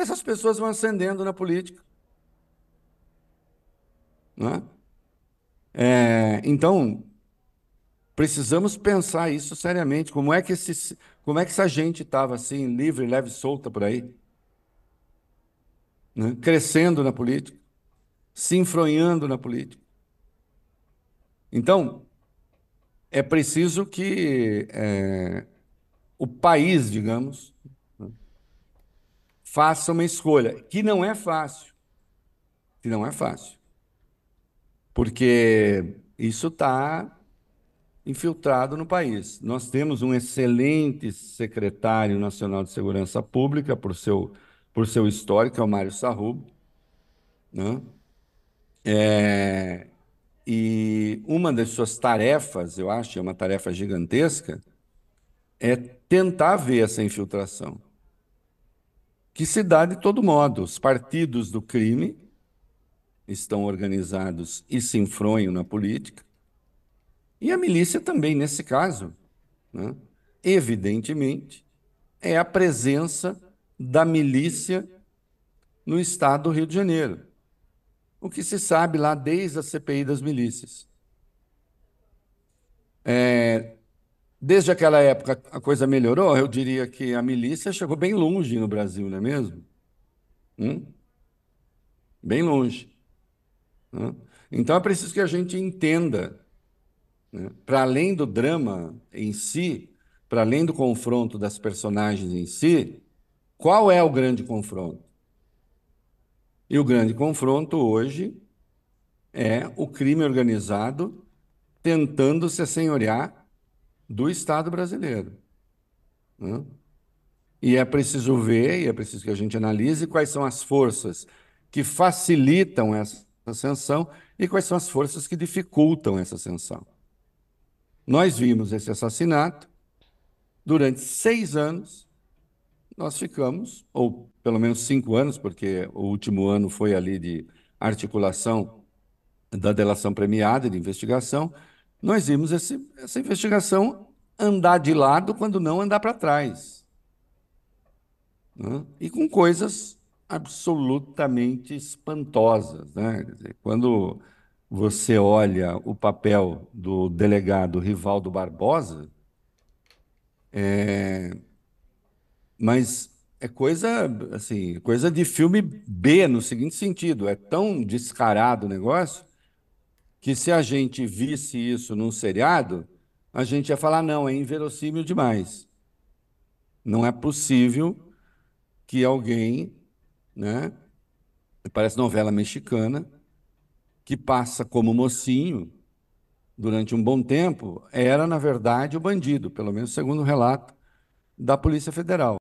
essas pessoas vão ascendendo na política. Né? É, então, precisamos pensar isso seriamente. Como é que, esse, como é que essa gente estava assim, livre, leve, solta por aí? Né? Crescendo na política, se enfronhando na política. Então, é preciso que é, o país, digamos, faça uma escolha, que não é fácil. Que não é fácil. Porque isso está infiltrado no país. Nós temos um excelente secretário nacional de segurança pública, por seu, por seu histórico, é o Mário Sarrub. Né? É, e uma das suas tarefas, eu acho, é uma tarefa gigantesca, é tentar ver essa infiltração que se dá de todo modo. Os partidos do crime estão organizados e se enfronham na política, e a milícia também, nesse caso, né? evidentemente, é a presença da milícia no estado do Rio de Janeiro. O que se sabe lá desde a CPI das milícias. É, Desde aquela época a coisa melhorou, eu diria que a milícia chegou bem longe no Brasil, não é mesmo? Hum? Bem longe. Hum? Então é preciso que a gente entenda, né? para além do drama em si, para além do confronto das personagens em si, qual é o grande confronto? E o grande confronto hoje é o crime organizado tentando se assenhorear do Estado brasileiro. Né? E é preciso ver, e é preciso que a gente analise quais são as forças que facilitam essa ascensão e quais são as forças que dificultam essa ascensão. Nós vimos esse assassinato durante seis anos. Nós ficamos, ou pelo menos cinco anos, porque o último ano foi ali de articulação da delação premiada de investigação nós vimos esse, essa investigação andar de lado quando não andar para trás. Né? E com coisas absolutamente espantosas. Né? Dizer, quando você olha o papel do delegado Rivaldo Barbosa, é... mas é coisa assim, coisa de filme B no seguinte sentido, é tão descarado o negócio que se a gente visse isso num seriado, a gente ia falar: não, é inverossímil demais. Não é possível que alguém, né? Parece novela mexicana, que passa como mocinho durante um bom tempo, era, na verdade, o bandido, pelo menos segundo o relato da Polícia Federal.